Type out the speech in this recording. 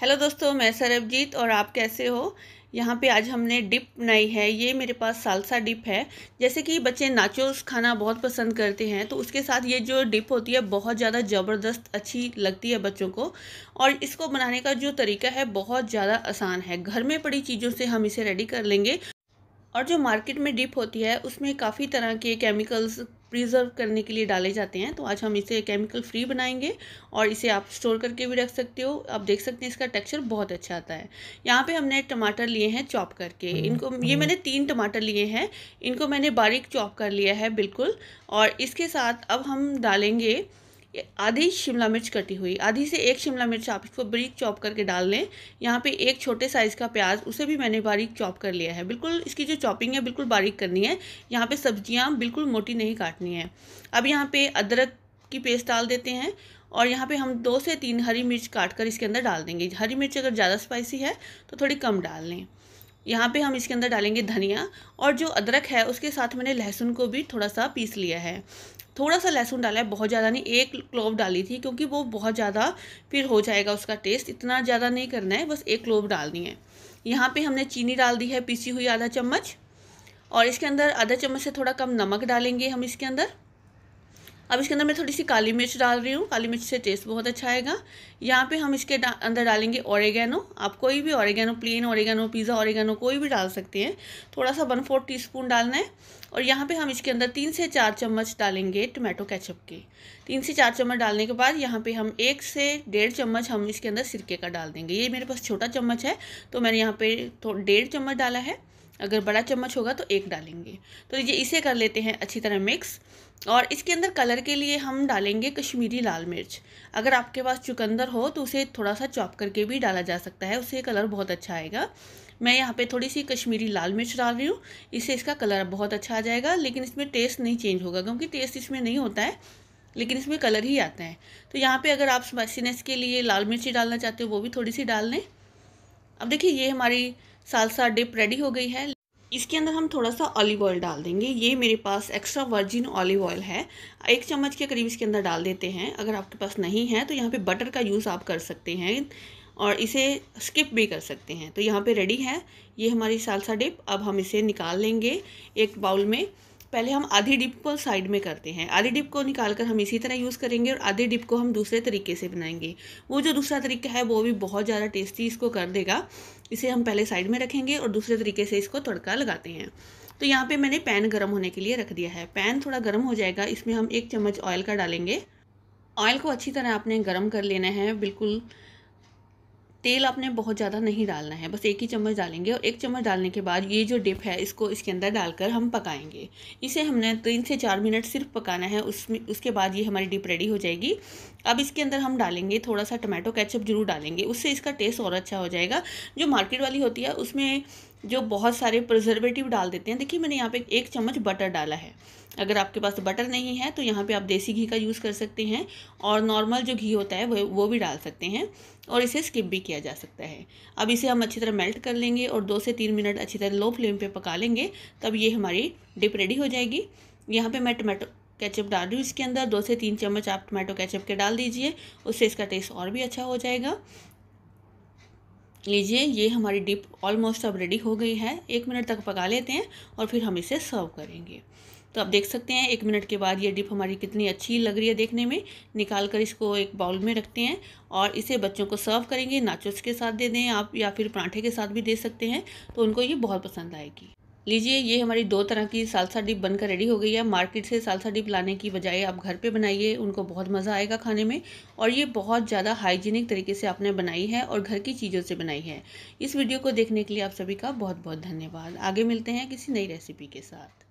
Hello दोस्तों मैं सरबजीत और आप कैसे हो यहाँ पे आज हमने डिप बनाई है ये मेरे पास सालसा डिप है जैसे कि बच्चे नाचोस खाना बहुत पसंद करते हैं तो उसके साथ ये जो डिप होती है बहुत ज़्यादा ज़बरदस्त अच्छी लगती है बच्चों को और इसको बनाने का जो तरीका है बहुत ज़्यादा आसान है घर में पड़ी चीज़ों से हम इसे रेडी कर लेंगे और जो मार्केट में डिप होती है उसमें काफ़ी तरह के केमिकल्स प्रिजर्व करने के लिए डाले जाते हैं तो आज हम इसे केमिकल फ्री बनाएंगे और इसे आप स्टोर करके भी रख सकते हो आप देख सकते हैं इसका टेक्सचर बहुत अच्छा आता है यहाँ पे हमने टमाटर लिए हैं चॉप करके हम्म, इनको ये हम्म। मैंने तीन टमाटर लिए हैं इनको मैंने बारीक चॉप कर लिया है बिल्कुल और इसके साथ अब हम डालेंगे आधी शिमला मिर्च कटी हुई आधी से एक शिमला मिर्च आप इसको बारीक चॉप करके डाल लें यहाँ पे एक छोटे साइज़ का प्याज उसे भी मैंने बारीक चॉप कर लिया है बिल्कुल इसकी जो चॉपिंग है बिल्कुल बारीक करनी है यहाँ पे सब्जियाँ बिल्कुल मोटी नहीं काटनी है अब यहाँ पे अदरक की पेस्ट डाल देते हैं और यहाँ पे हम दो से तीन हरी मिर्च काट कर इसके अंदर डाल देंगे हरी मिर्च अगर ज़्यादा स्पाइसी है तो थोड़ी कम डाल लें यहाँ पे हम इसके अंदर डालेंगे धनिया और जो अदरक है उसके साथ मैंने लहसुन को भी थोड़ा सा पीस लिया है थोड़ा सा लहसुन डाला है बहुत ज़्यादा नहीं एक क्लोव डाली थी क्योंकि वो बहुत ज़्यादा फिर हो जाएगा उसका टेस्ट इतना ज़्यादा नहीं करना है बस एक क्लोव डालनी है यहाँ पे हमने चीनी डाल दी है पीसी हुई आधा चम्मच और इसके अंदर आधा चम्मच से थोड़ा कम नमक डालेंगे हम इसके अंदर अब इसके अंदर मैं थोड़ी सी काली मिर्च डाल रही हूँ काली मिर्च से टेस्ट बहुत अच्छा आएगा यहाँ पे हम इसके डा, अंदर डालेंगे ऑरेगेनो आप कोई भी oregano plain oregano pizza oregano कोई भी डाल सकते हैं थोड़ा सा वन फोर्थ टी डालना है और यहाँ पे हम इसके अंदर तीन से चार चम्मच डालेंगे टमाटो कैचअप के तीन से चार चम्मच डालने के बाद यहाँ पर हम एक से डेढ़ चम्मच हम इसके अंदर सिरके का डाल देंगे ये मेरे पास छोटा चम्मच है तो मैंने यहाँ पे डेढ़ चम्मच डाला है अगर बड़ा चम्मच होगा तो एक डालेंगे तो ये इसे कर लेते हैं अच्छी तरह मिक्स और इसके अंदर कलर के लिए हम डालेंगे कश्मीरी लाल मिर्च अगर आपके पास चुकंदर हो तो उसे थोड़ा सा चॉप करके भी डाला जा सकता है उससे कलर बहुत अच्छा आएगा मैं यहाँ पे थोड़ी सी कश्मीरी लाल मिर्च डाल रही हूँ इससे इसका कलर बहुत अच्छा आ जाएगा लेकिन इसमें टेस्ट नहीं चेंज होगा क्योंकि टेस्ट इसमें नहीं होता है लेकिन इसमें कलर ही आता है तो यहाँ पे अगर आप स्पाइसीनेस के लिए लाल मिर्ची डालना चाहते हो वो भी थोड़ी सी डाल लें अब देखिए ये हमारी सालसा डिप रेडी हो गई है इसके अंदर हम थोड़ा सा ऑलिव ऑयल डाल देंगे ये मेरे पास एक्स्ट्रा वर्जिन ऑलिव ऑयल है एक चम्मच के करीब इसके अंदर डाल देते हैं अगर आपके पास नहीं है तो यहाँ पे बटर का यूज़ आप कर सकते हैं और इसे स्किप भी कर सकते हैं तो यहाँ पे रेडी है ये हमारी सालसा डिप अब हम इसे निकाल लेंगे एक बाउल में पहले हम आधी डिप को साइड में करते हैं आधी डिप को निकाल कर हम इसी तरह यूज़ करेंगे और आधी डिप को हम दूसरे तरीके से बनाएंगे वो जो दूसरा तरीका है वो भी बहुत ज़्यादा टेस्टी इसको कर देगा इसे हम पहले साइड में रखेंगे और दूसरे तरीके से इसको तड़का लगाते हैं तो यहाँ पर मैंने पैन गर्म होने के लिए रख दिया है पैन थोड़ा गर्म हो जाएगा इसमें हम एक चम्मच ऑयल का डालेंगे ऑयल को अच्छी तरह आपने गर्म कर लेना है बिल्कुल तेल आपने बहुत ज़्यादा नहीं डालना है बस एक ही चम्मच डालेंगे और एक चम्मच डालने के बाद ये जो डिप है इसको इसके अंदर डालकर हम पकाएंगे इसे हमने तीन से चार मिनट सिर्फ पकाना है उसमें उसके बाद ये हमारी डिप रेडी हो जाएगी अब इसके अंदर हम डालेंगे थोड़ा सा टमाटो कैचअप जरूर डालेंगे उससे इसका टेस्ट और अच्छा हो जाएगा जो मार्केट वाली होती है उसमें जो बहुत सारे प्रिजर्वेटिव डाल देते हैं देखिए मैंने यहाँ पे एक चम्मच बटर डाला है अगर आपके पास बटर नहीं है तो यहाँ पे आप देसी घी का यूज़ कर सकते हैं और नॉर्मल जो घी होता है वो वो भी डाल सकते हैं और इसे स्किप भी किया जा सकता है अब इसे हम अच्छी तरह मेल्ट कर लेंगे और दो से तीन मिनट अच्छी तरह लो फ्लेम पर पका लेंगे तब ये हमारी डिप रेडी हो जाएगी यहाँ पे मैं टमाटो कैचअप डाल रही हूँ इसके अंदर दो से तीन चम्मच आप टमाटो कैचअप के डाल दीजिए उससे इसका टेस्ट और भी अच्छा हो जाएगा लीजिए ये हमारी डिप ऑलमोस्ट अब रेडी हो गई है एक मिनट तक पका लेते हैं और फिर हम इसे सर्व करेंगे तो आप देख सकते हैं एक मिनट के बाद ये डिप हमारी कितनी अच्छी लग रही है देखने में निकाल कर इसको एक बाउल में रखते हैं और इसे बच्चों को सर्व करेंगे नाचोस के साथ दे दें आप या फिर पराठे के साथ भी दे सकते हैं तो उनको ये बहुत पसंद आएगी लीजिए ये हमारी दो तरह की सालसा डिप बनकर रेडी हो गई है मार्केट से सालसा डिप लाने की बजाय आप घर पे बनाइए उनको बहुत मज़ा आएगा खाने में और ये बहुत ज़्यादा हाइजीनिक तरीके से आपने बनाई है और घर की चीज़ों से बनाई है इस वीडियो को देखने के लिए आप सभी का बहुत बहुत धन्यवाद आगे मिलते हैं किसी नई रेसिपी के साथ